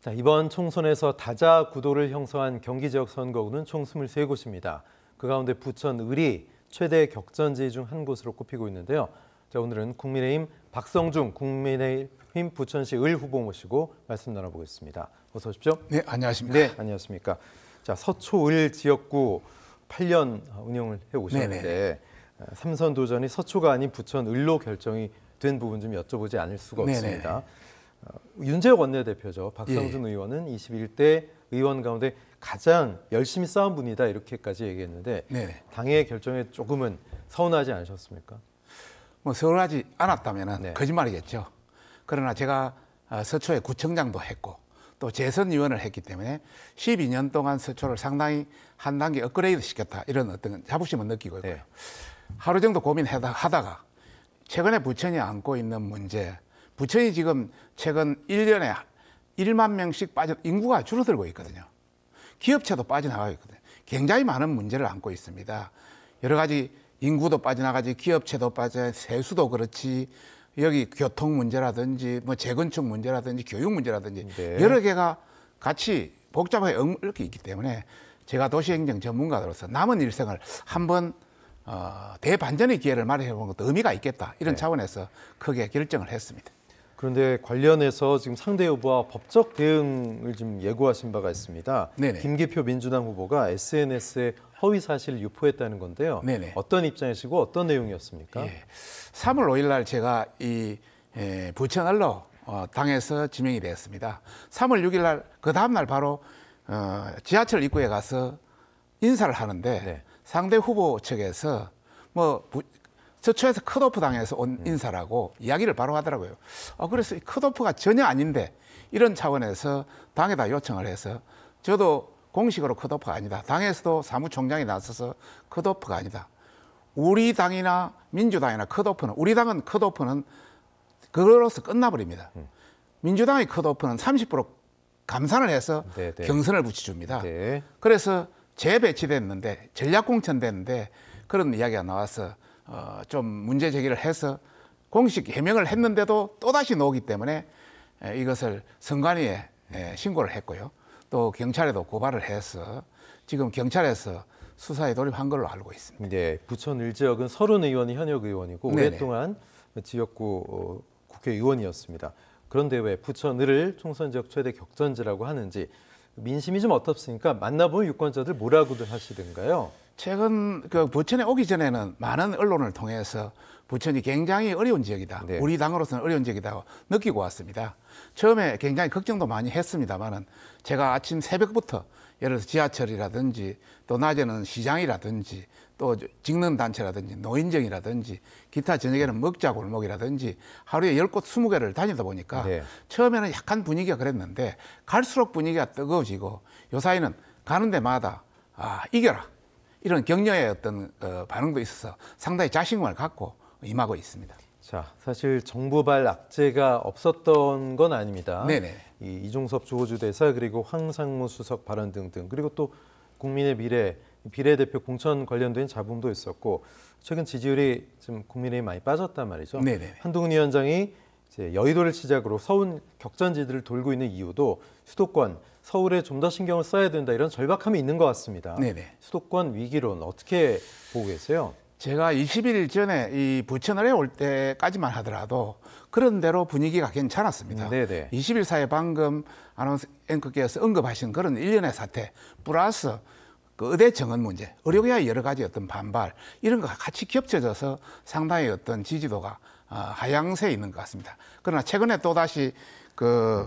자, 이번 총선에서 다자 구도를 형성한 경기 지역 선거구는 총 23곳입니다. 그 가운데 부천 을이 최대 격전지 중 한 곳으로 꼽히고 있는데요. 자, 오늘은 국민의힘 박성중 국민의힘 부천시 을 후보 모시고 말씀 나눠보겠습니다. 어서 오십시오. 네, 안녕하십니까. 네, 안녕하십니까. 자, 서초을 지역구 8년 운영을 해 네, 네. 오셨는데 어, 삼선 도전이 서초가 아닌 부천 을로 결정이 된 부분 좀 여쭤보지 않을 수가 네, 없습니다. 네네. 어, 윤재혁 원내대표죠. 박상준 예. 의원은 21대 의원 가운데 가장 열심히 싸운 분이다 이렇게까지 얘기했는데 네. 당의 결정에 조금은 서운하지 않으셨습니까? 뭐 서운하지 않았다면 네. 거짓말이겠죠. 그러나 제가 어, 서초에 구청장도 했고 또 재선 위원을 했기 때문에 12년 동안 서초를 상당히 한 단계 업그레이드 시켰다 이런 어떤 자부심을 느끼고 있고요. 네. 하루 정도 고민하다가 최근에 부천이 안고 있는 문제 부천이 지금 최근 1년에 1만 명씩 빠져 인구가 줄어들고 있거든요. 기업체도 빠져나가고 있거든요. 굉장히 많은 문제를 안고 있습니다. 여러 가지 인구도 빠져나가지 기업체도 빠져 세수도 그렇지 여기 교통 문제라든지 뭐 재건축 문제라든지 교육 문제라든지 네. 여러 개가 같이 복잡하게 얽게 있기 때문에 제가 도시행정 전문가로서 남은 일생을 한번 어, 대반전의 기회를 마련해 본 것도 의미가 있겠다 이런 네. 차원에서 크게 결정을 했습니다. 그런데 관련해서 지금 상대 여부와 법적 대응을 좀 예고하신 바가 있습니다. 네네. 김기표 민주당 후보가 SNS에 허위 사실 유포했다는 건데요. 네네. 어떤 입장이시고 어떤 내용이었습니까? 예. 3월 5일 날 제가 이 예, 부천알로 어, 당에서 지명이 되었습니다. 3월 6일 날 그 다음 날 바로 어, 지하철 입구에 가서 인사를 하는데 네. 상대 후보 측에서 뭐 부, 서초에서 컷오프 당해서 온 음. 인사라고 이야기를 바로 하더라고요. 아, 그래서 이 컷오프가 전혀 아닌데 이런 차원에서 당에다 요청을 해서 저도 공식으로 컷오프가 아니다. 당에서도 사무총장이 나서서 컷오프가 아니다. 우리 당이나 민주당이나 컷오프는 우리 당은 컷오프는 그걸로서 끝나버립니다. 음. 민주당의 컷오프는 30% 감산을 해서 네네. 네. 경선을 붙여줍니다. 네. 그래서 재배치됐는데 전략공천됐는데 그런 이야기가 나와서 어, 좀 문제 제기를 해서 공식 해명을 했는데도 또다시 나오기 때문에 이것을 선관위에 신고를 했고요. 또 경찰에도 고발을 해서 지금 경찰에서 수사에 돌입한 걸로 알고 있습니다. 네, 부천 1지역은 서른 의원이 현역 의원이고 네네. 오랫동안 지역구 어, 국회의원이었습니다. 그런데 왜 부천 을 총선 지역 최대 격전지라고 하는지 민심이 좀 어떻습니까? 만나보면 유권자들 뭐라고들 하시던가요? 최근 그 부천에 오기 전에는 많은 언론을 통해서 부천이 굉장히 어려운 지역이다. 네. 우리 당으로서는 어려운 지역이다고 느끼고 왔습니다. 처음에 굉장히 걱정도 많이 했습니다만은 제가 아침 새벽부터 예를 들어 지하철이라든지 또 낮에는 시장이라든지 또 직능 단체라든지 노인정이라든지 기타 저녁에는 먹자 골목이라든지 하루에 열 곳 스무 개를 다니다 보니까 네. 처음에는 약간 분위기가 그랬는데 갈수록 분위기가 뜨거워지고 요사이는 가는 데마다 아, 이겨라. 이런 격려의 어떤 어, 반응도 있어서 상당히 자신감을 갖고 임하고 있습니다. 자, 사실 정부발 악재가 없었던 건 아닙니다. 네네. 이, 이종섭 주호주 대사 그리고 황상무 수석 발언 등등 그리고 또 국민의 미래 비례대표 공천 관련된 잡음도 있었고 최근 지지율이 지금 국민의힘 많이 빠졌단 말이죠. 네네. 한동훈 위원장이 이제 여의도를 시작으로 서울 격전지들을 돌고 있는 이유도 수도권 서울에 좀 더 신경을 써야 된다 이런 절박함이 있는 것 같습니다. 네네. 수도권 위기론 어떻게 보고 계세요? 제가 20일 전에 이 부천을에 올 때까지만 하더라도 그런 대로 분위기가 괜찮았습니다. 네네. 20일 사이 방금 아나운서 앵커께서 언급하신 그런 일련의 사태 플러스 그 의대 정원 문제, 의료계와 여러 가지 어떤 반발 이런 거 같이 겹쳐져서 상당히 어떤 지지도가 어, 하향세 있는 것 같습니다. 그러나 최근에 또 다시 그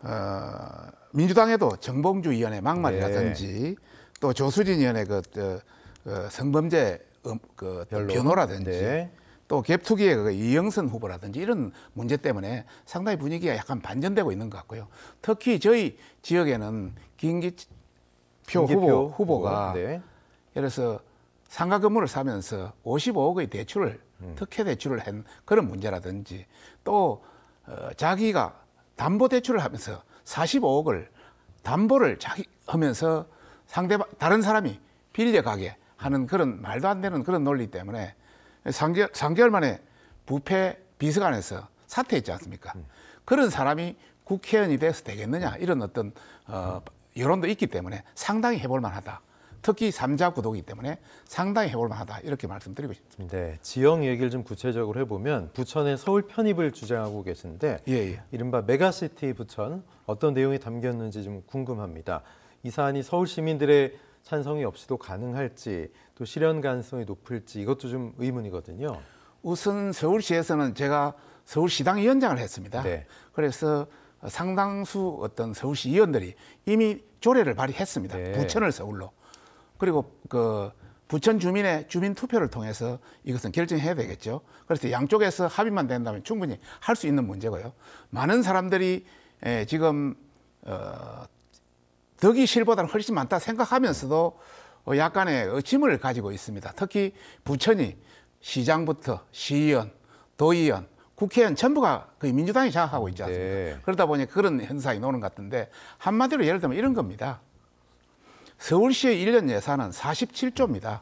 어, 민주당에도 정봉주 위원회 막말이라든지 네. 또 조수진 위원회 그, 그, 그 성범죄 음, 그 별로. 변호라든지 네. 또 갭투기의 그 이영선 후보라든지 이런 문제 때문에 상당히 분위기가 약간 반전되고 있는 것 같고요. 특히 저희 지역에는 긴기 표 후보, 후보가 네. 예를 들어서 상가 건물을 사면서 55억의 대출을 음. 특혜 대출을 한 그런 문제라든지 또 어, 자기가 담보 대출을 하면서 45억을 담보를 자기 하면서 상대방 다른 사람이 빌려가게 하는 그런 말도 안 되는 그런 논리 때문에 3개월, 3개월 만에 부패 비서관에서 사퇴했지 않습니까? 음. 그런 사람이 국회의원이 돼서 되겠느냐 이런 어떤 어, 여론도 있기 때문에 상당히 해볼 만하다. 특히 3자 구도이기 때문에 상당히 해볼 만하다 이렇게 말씀드리고 싶습니다. 네, 지형 얘기를 좀 구체적으로 해보면 부천의 서울 편입을 주장하고 계신데 예, 예. 이른바 메가시티 부천 어떤 내용이 담겼는지 좀 궁금합니다. 이 사안이 서울 시민들의 찬성이 없이도 가능할지 또 실현 가능성이 높을지 이것도 좀 의문이거든요. 우선 서울시에서는 제가 서울시당 위원장을 했습니다. 네. 그래서 상당수 어떤 서울시 의원들이 이미 조례를 발의했습니다. 네. 부천을 서울로. 그리고 그 부천 주민의 주민 투표를 통해서 이것은 결정해야 되겠죠. 그래서 양쪽에서 합의만 된다면 충분히 할 수 있는 문제고요. 많은 사람들이 예, 지금 어, 덕이 실보다는 훨씬 많다 생각하면서도 어, 약간의 의심을 가지고 있습니다. 특히 부천이 시장부터 시의원, 도의원, 국회의원 전부가 거의 민주당이 장악하고 있지 네. 않습니까? 네. 그러다 보니 그런 현상이 노는 것 같은데 한마디로 예를 들면 이런 겁니다. 서울시의 일년 예산은 47조입니다.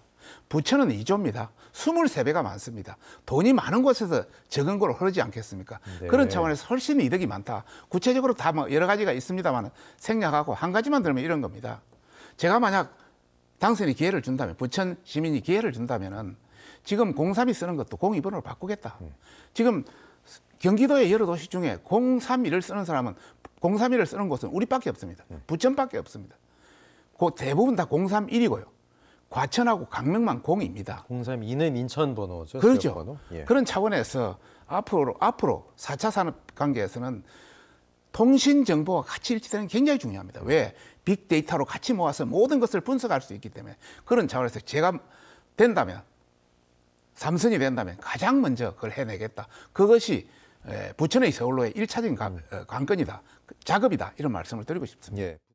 부채는 2조입니다. 23배가 많습니다. 돈이 많은 곳에서 적은 걸 흐르지 않겠습니까? 네. 그런 차원에서 훨씬 이득이 많다. 구체적으로 다 뭐 여러 가지가 있습니다만 생략하고 한 가지만 들면 이런 겁니다. 제가 만약 당선이 기회를 준다면, 부천 시민이 기회를 준다면은 지금 03이 쓰는 것도 02번으로 바꾸겠다. 음. 지금 경기도의 여러 도시 중에 031을 쓰는 사람은 031을 쓰는 곳은 우리밖에 없습니다. 음. 부천밖에 없습니다. 그 대부분 다 031이고요. 과천하고 강릉만 공입니다 032는 인천 번호죠. 그렇죠. 번호? 예. 그런 차원에서 앞으로 앞으로 4차 산업 관계에서는 통신 정보와 같이 일치되는 게 굉장히 중요합니다. 음. 왜? 빅데이터로 같이 모아서 모든 것을 분석할 수 있기 때문에 그런 차원에서 제가 된다면 삼선이 된다면 가장 먼저 그걸 해내겠다. 그것이 부천의 서울로의 일차적인 음. 어, 관, 건이다 그, 작업이다. 이런 말씀을 드리고 싶습니다. 예.